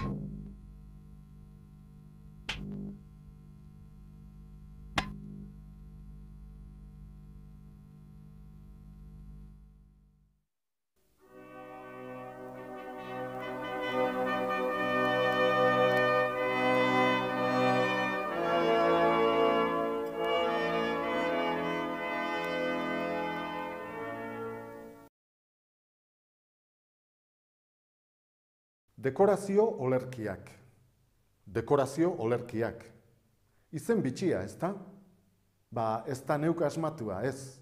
you Dekorazio olerkiak. Dekorazio olerkiak. Izen bitxia, ez da? Ba, ez da neuka asmatua, ez.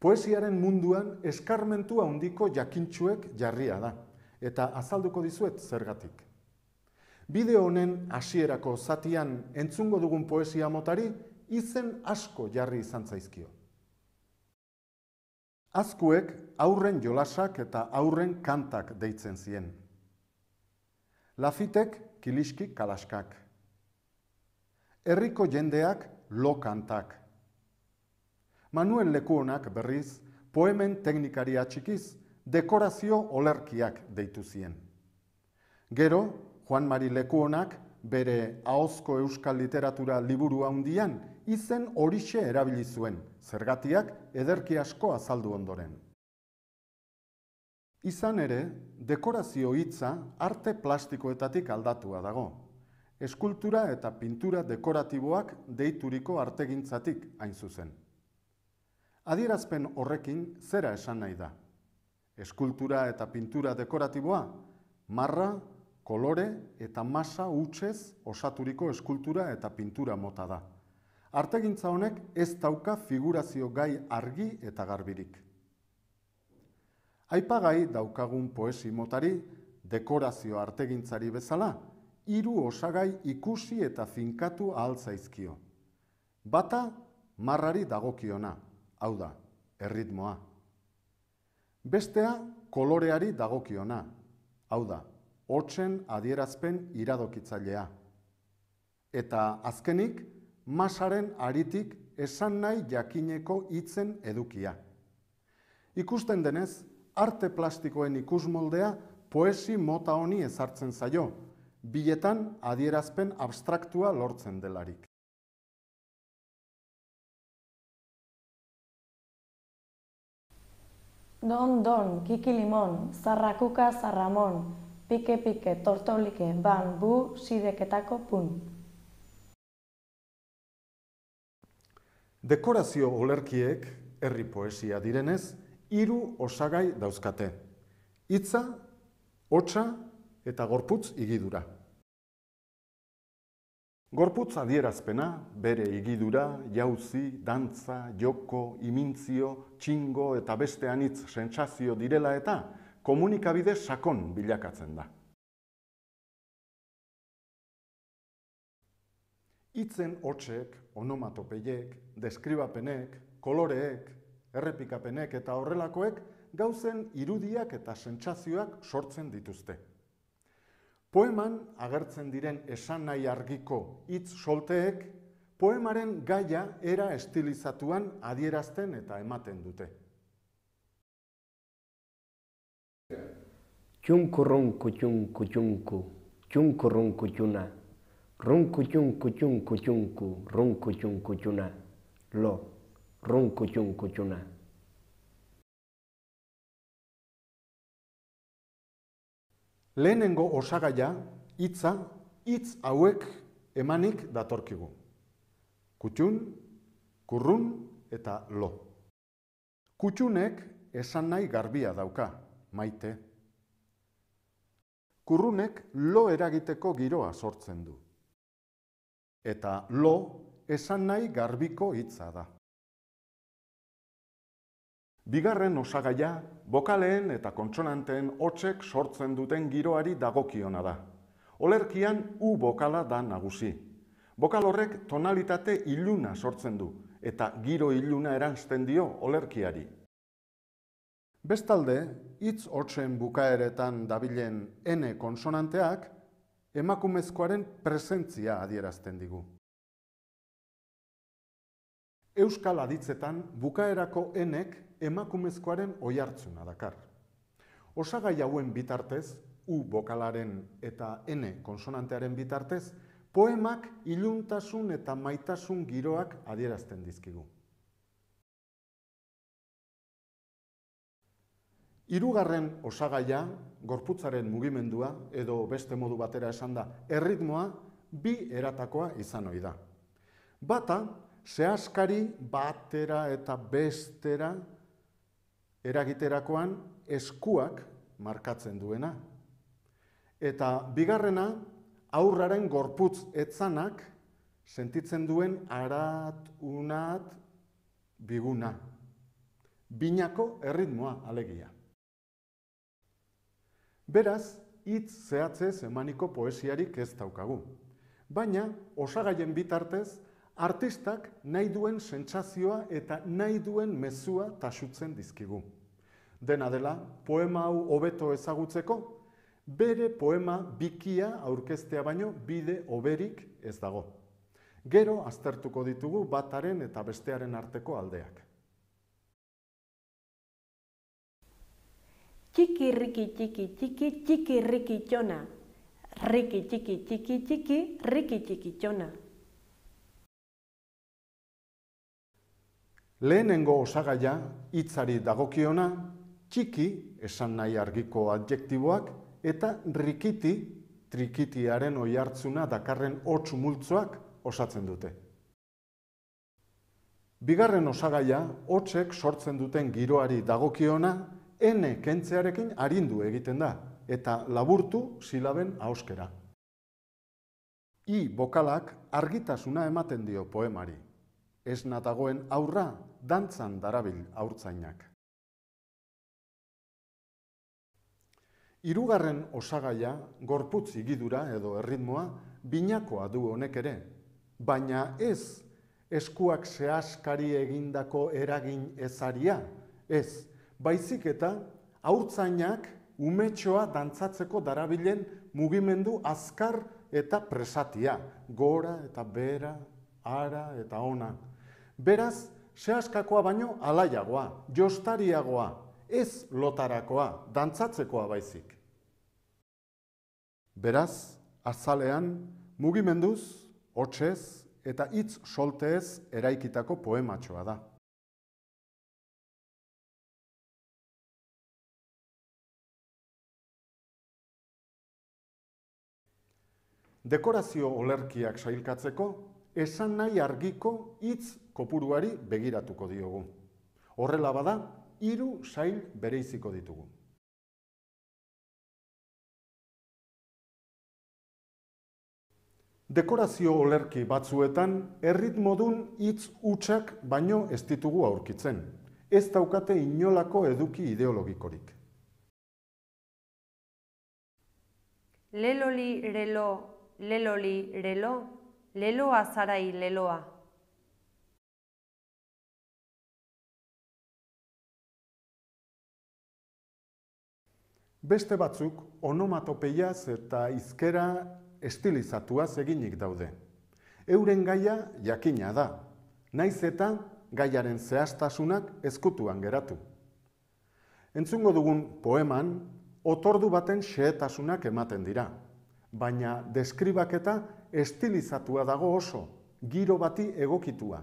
Poesiaren munduan eskarmentua handiko jakintxuek jarria da. Eta azalduko dizuet zergatik. Bide honen hasierako zatian entzungo dugun poesia motari izen asko jarri izan zaizkio. Azkuek aurren jolasak eta aurren kantak deitzen zien, Lafitek kiliski kalaskak. Herriko jendeak lokantak. Manuel Lekuonak berriz, poemen teknikaria txikiz, dekorazio olerkiak deitu zien. Gero, Juan Mari Lekuonak bere ahozko euskal literatura liburu handian izen horixe erabili zuen, zergatiak ederki asko azaldu ondoren. Izan ere, dekorazio hitza arte plastikoetatik aldatua dago. Eskultura eta pintura dekoratiboak deituriko artegintzatik hain zuzen. Adierazpen horrekin zera esan nahi da. Eskultura eta pintura dekoratiboa, marra, kolore eta masa utxez osaturiko eskultura eta pintura mota da. Artegintza honek ez dauka figurazio gai argi eta garbirik. Aipagai daukagun poesi motari, dekorazio artegintzari bezala, hiru osagai ikusi eta finkatu ahal zaizkio. Bata, marrari dagokiona, hau da, erritmoa. Bestea, koloreari dagokiona, hau da, hotzen adierazpen iradokitzailea. Eta azkenik, masaren aritik esan nahi jakineko itzen edukia. Ikusten denez, arte plastikoen ikusmoldea poesi mota honi ezartzen zaio, biletan adierazpen abstraktua lortzen delarik. Don, don, kiki limon, zarrakuka, zarramon, pike, pike, tortolike, ban, bu, sideketako, pun. Dekorazio olerkiek, herri poesia direnez, hiru osagai dauzkate. Hitza, hotsa eta gorputz igidura. Gorputz adierazpena, bere igidura, jauzi, dantza, joko, imintzio, txingo eta beste anitz sentsazio direla eta komunikabide sakon bilakatzen da. Itzen hotxek, onomatopeiek, deskribapenek, koloreek, errepikapenek eta horrelakoek gauzen irudiak eta sentsazioak sortzen dituzte. Poeman agertzen diren esan nahi argiko hitz solteek, poemaren gaia era estilizatuan adierazten eta ematen dute. Txunko ronko txunko txunko, txunko ronko txuna, ronko txunko txunko txunko, ronko txunko txuna, lo. RUN chunku Lehenengo osagaia hitza hitz hauek emanik datorkigu. Kutxun, kurrun eta lo. Kutxunek esan nahi garbia dauka, maite. Kurrunek lo eragiteko giroa sortzen du. Eta lo esan nahi garbiko hitza da. Bigarren osagaia, bokaleen eta kontsonanteen hotsek sortzen duten giroari dagokiona da. Olerkian U bokala da nagusi. Bokal horrek tonalitate iluna sortzen du eta giro iluna eransten dio olerkiari. Bestalde, hitz hotzen bukaeretan dabilen N konsonanteak emakumezkoaren presentzia adierazten digu. Euskal aditzetan bukaerako enek emakumezkoaren oiartzuna dakar. Osagai hauen bitartez, u bokalaren eta n konsonantearen bitartez, poemak iluntasun eta maitasun giroak adierazten dizkigu. Hirugarren osagaia, gorputzaren mugimendua edo beste modu batera esan da, erritmoa bi eratakoa izan ohi da. Bata, zehaskari batera eta bestera eragiterakoan eskuak markatzen duena. Eta bigarrena aurraren gorputz etzanak sentitzen duen arat, unat, biguna. Binako erritmoa alegia. Beraz, hitz zehatzez emaniko poesiarik ez daukagu. Baina, osagaien bitartez, artistak nahi duen sentsazioa eta nahi duen mezua tasutzen dizkigu. Dena dela, poema hau hobeto ezagutzeko, bere poema bikia aurkeztea baino bide oberik ez dago. Gero aztertuko ditugu bataren eta bestearen arteko aldeak. Txiki riki txiki txiki txiki riki txona. Riki txiki txiki txiki riki txiki txona. Lehenengo osagaia hitzari dagokiona, txiki esan nahi argiko adjektiboak eta rikiti trikitiaren oihartzuna dakarren hotz multzoak osatzen dute. Bigarren osagaia hotzek sortzen duten giroari dagokiona N kentzearekin arindu egiten da eta laburtu silaben auskera. I bokalak argitasuna ematen dio poemari. Ez natagoen aurra, dantzan darabil aurtzainak. Hirugarren osagaia, gorputz igidura edo erritmoa, binakoa du honek ere. Baina ez, eskuak zehaskari egindako eragin ezaria, ez, baizik eta aurtzainak umetxoa dantzatzeko darabilen mugimendu azkar eta presatia, gora eta behera ara eta ona. Beraz, sehaskakoa baino alaiagoa, jostariagoa, ez lotarakoa, dantzatzekoa baizik. Beraz, azalean, mugimenduz, hotxez eta hitz solteez eraikitako poematxoa da. Dekorazio olerkiak sailkatzeko, esan nahi argiko hitz kopuruari begiratuko diogu. Horrela bada, hiru sail bereiziko ditugu. Dekorazio olerki batzuetan, erritmodun hitz utxak baino ez ditugu aurkitzen. Ez daukate inolako eduki ideologikorik. Leloli relo, leloli relo, Leloa zarai leloa. Beste batzuk onomatopeiaz eta izkera estilizatuaz eginik daude. Euren gaia jakina da. Naiz eta gaiaren zehaztasunak ezkutuan geratu. Entzungo dugun poeman, otordu baten xehetasunak ematen dira, baina deskribaketa estilizatua dago oso, giro bati egokitua.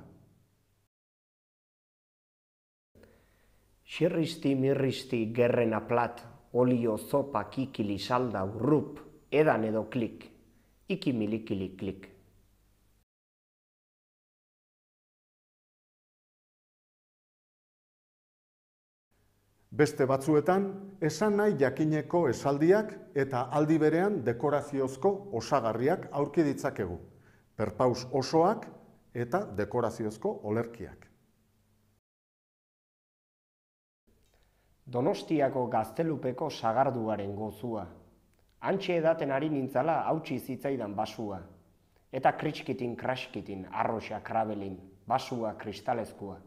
Xerristi mirristi gerren aplat, olio zopak ikili salda urrup, edan edo klik, ikimilikili klik. Beste batzuetan, esan nahi jakineko esaldiak eta aldi berean dekoraziozko osagarriak aurki ditzakegu. Perpaus osoak eta dekoraziozko olerkiak. Donostiako gaztelupeko sagarduaren gozua. Antxe edaten ari nintzala hautsi zitzaidan basua. Eta kritskitin kraskitin arroxa krabelin, basua kristalezkoa.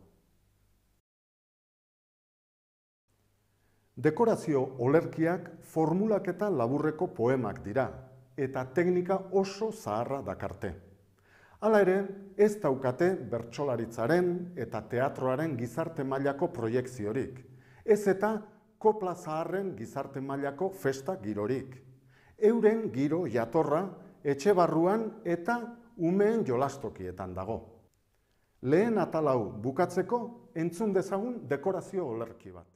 Dekorazio olerkiak formulak eta laburreko poemak dira, eta teknika oso zaharra dakarte. Hala ere, ez daukate bertsolaritzaren eta teatroaren gizarte mailako proiekziorik, ez eta kopla zaharren gizarte mailako festa girorik. Euren giro jatorra etxe barruan eta umeen jolastokietan dago. Lehen atalau bukatzeko entzun dezagun dekorazio olerki bat.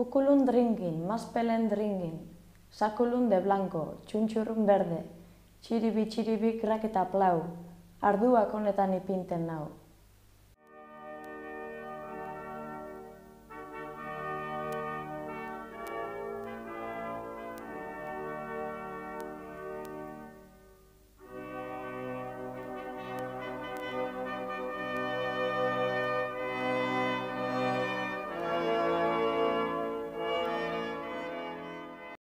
Ukulun dringin, maspelen dringin, sakulun de blanco, txuntxurun berde, txiribi txiribi raketa plau, arduak honetan ipinten nau.